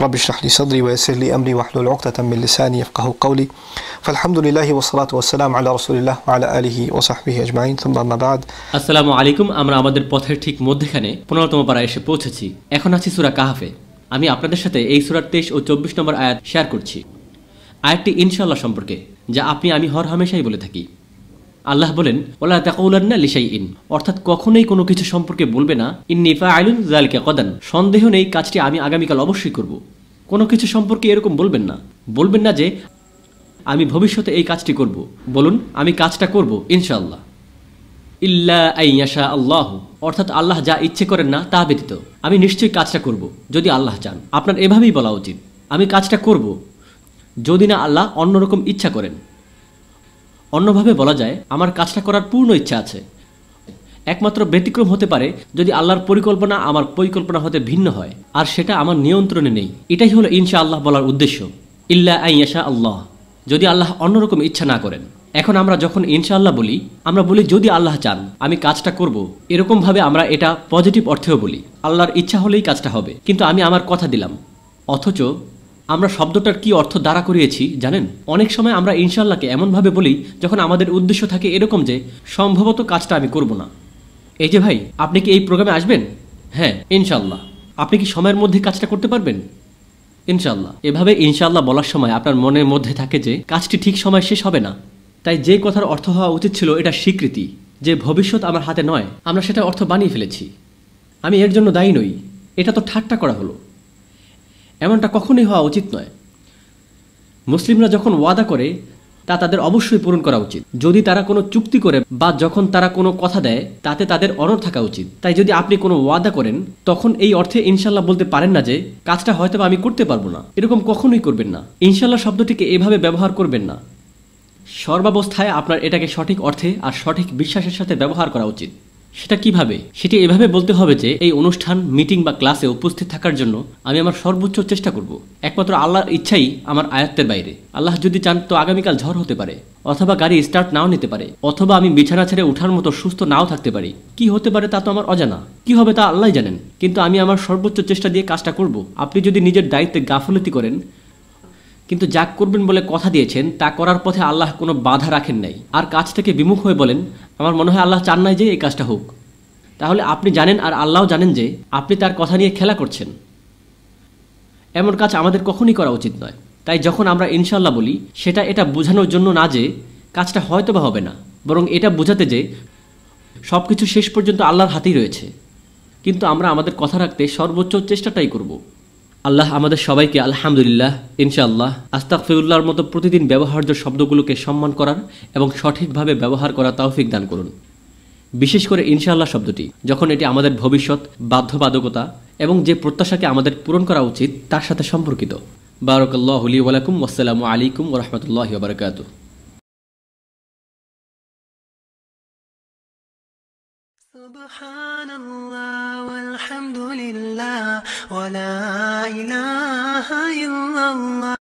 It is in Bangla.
رب اشرح لي صدري ويسر لي أمري واحلل عقدة من لساني يفقه قولي فالحمد لله والصلاة والسلام على رسول الله وعلى آله وصحبه أجمعين ثم أما بعد السلام عليكم আমরা আমাদের পথের ঠিক মধ্যখানে পনেরোতম পাড়ায় এসে পৌঁছেছি এখন আছি সুরা কাহাফে আমি আপনাদের সাথে এই সুরার তেইশ ও চব্বিশ নম্বর আয়াত শেয়ার করছি আয়াতটি ইনশাল্লাহ সম্পর্কে যা আপনি আমি হর হামেশাই বলে থাকি আল্লাহ বলেন ওলা তাকাউলান্না লিশাই ইন অর্থাৎ কখনোই কোনো কিছু সম্পর্কে বলবে না ইন নিফা আইলুন জালকে কদান সন্দেহ নেই কাজটি আমি আগামীকাল অবশ্যই করব কোনো কিছু সম্পর্কে এরকম বলবেন না বলবেন না যে আমি ভবিষ্যতে এই কাজটি করব বলুন আমি কাজটা করব ইনশাল্লাহ ইল্লা আইয়াশা আল্লাহ অর্থাৎ আল্লাহ যা ইচ্ছে করেন না তা ব্যতীত আমি নিশ্চয়ই কাজটা করব যদি আল্লাহ চান আপনার এভাবেই বলা উচিত আমি কাজটা করব যদি না আল্লাহ অন্যরকম ইচ্ছা করেন অন্যভাবে বলা যায় আমার কাজটা করার পূর্ণ ইচ্ছা আছে একমাত্র ব্যতিক্রম হতে পারে যদি আল্লাহর পরিকল্পনা আমার পরিকল্পনা হতে ভিন্ন হয় আর সেটা আমার নিয়ন্ত্রণে নেই এটাই হলো ইনশা আল্লাহ বলার উদ্দেশ্য ইল্লা আই আইয়াশা আল্লাহ যদি আল্লাহ অন্যরকম ইচ্ছা না করেন এখন আমরা যখন ইনশাআল্লাহ বলি আমরা বলি যদি আল্লাহ চান আমি কাজটা করব এরকমভাবে আমরা এটা পজিটিভ অর্থেও বলি আল্লাহর ইচ্ছা হলেই কাজটা হবে কিন্তু আমি আমার কথা দিলাম অথচ আমরা শব্দটার কি অর্থ দ্বারা করিয়েছি জানেন অনেক সময় আমরা ইনশাল্লাহকে এমনভাবে বলি যখন আমাদের উদ্দেশ্য থাকে এরকম যে সম্ভবত কাজটা আমি করব না এই যে ভাই আপনি কি এই প্রোগ্রামে আসবেন হ্যাঁ ইনশাল্লাহ আপনি কি সময়ের মধ্যে কাজটা করতে পারবেন ইনশাল্লাহ এভাবে ইনশাল্লাহ বলার সময় আপনার মনের মধ্যে থাকে যে কাজটি ঠিক সময় শেষ হবে না তাই যে কথার অর্থ হওয়া উচিত ছিল এটা স্বীকৃতি যে ভবিষ্যৎ আমার হাতে নয় আমরা সেটা অর্থ বানিয়ে ফেলেছি আমি এর জন্য দায়ী নই এটা তো ঠাট্টা করা হলো এমনটা কখনোই হওয়া উচিত নয় মুসলিমরা যখন ওয়াদা করে তা তাদের অবশ্যই পূরণ করা উচিত যদি তারা কোনো চুক্তি করে বা যখন তারা কোনো কথা দেয় তাতে তাদের অনর থাকা উচিত তাই যদি আপনি কোনো ওয়াদা করেন তখন এই অর্থে ইনশাল্লাহ বলতে পারেন না যে কাজটা হয়তো আমি করতে পারবো না এরকম কখনোই করবেন না ইনশাল্লাহ শব্দটিকে এভাবে ব্যবহার করবেন না সর্বাবস্থায় আপনার এটাকে সঠিক অর্থে আর সঠিক বিশ্বাসের সাথে ব্যবহার করা উচিত সেটা কিভাবে সেটি এভাবে বলতে হবে যে এই অনুষ্ঠান মিটিং বা ক্লাসে উপস্থিত থাকার জন্য আমি আমার সর্বোচ্চ চেষ্টা করব একমাত্র আল্লাহর ইচ্ছাই আমার আয়ত্তের বাইরে আল্লাহ যদি চান তো আগামীকাল ঝড় হতে পারে অথবা গাড়ি স্টার্ট নাও নিতে পারে অথবা আমি বিছানা ছেড়ে ওঠার মতো সুস্থ নাও থাকতে পারি কি হতে পারে তা তো আমার অজানা কি হবে তা আল্লাহ জানেন কিন্তু আমি আমার সর্বোচ্চ চেষ্টা দিয়ে কাজটা করব আপনি যদি নিজের দায়িত্বে গাফলতি করেন কিন্তু যা করবেন বলে কথা দিয়েছেন তা করার পথে আল্লাহ কোনো বাধা রাখেন নাই আর কাজ থেকে বিমুখ হয়ে বলেন আমার মনে হয় আল্লাহ চান নাই যে এই কাজটা হোক তাহলে আপনি জানেন আর আল্লাহও জানেন যে আপনি তার কথা নিয়ে খেলা করছেন এমন কাজ আমাদের কখনই করা উচিত নয় তাই যখন আমরা ইনশাল্লাহ বলি সেটা এটা বোঝানোর জন্য না যে কাজটা হয়তো বা হবে না বরং এটা বোঝাতে যে সব কিছু শেষ পর্যন্ত আল্লাহর হাতেই রয়েছে কিন্তু আমরা আমাদের কথা রাখতে সর্বোচ্চ চেষ্টাটাই করবো আল্লাহ আমাদের সবাইকে আলহামদুলিল্লাহ ইনশাআল্লাহ আস্তাকফিউল্লাহর মতো প্রতিদিন ব্যবহার্য শব্দগুলোকে সম্মান করার এবং সঠিকভাবে ব্যবহার করা তৌফিক দান করুন বিশেষ করে ইনশাআল্লাহ শব্দটি যখন এটি আমাদের ভবিষ্যৎ বাধ্যবাধকতা এবং যে প্রত্যাশাকে আমাদের পূরণ করা উচিত তার সাথে সম্পর্কিত বারকাল্লাহ আলী ওয়ালাইকুম আসসালামু আলাইকুম রহমতুল্লাহ বারকাত سبحان الحمد لله ولا إله إلا الله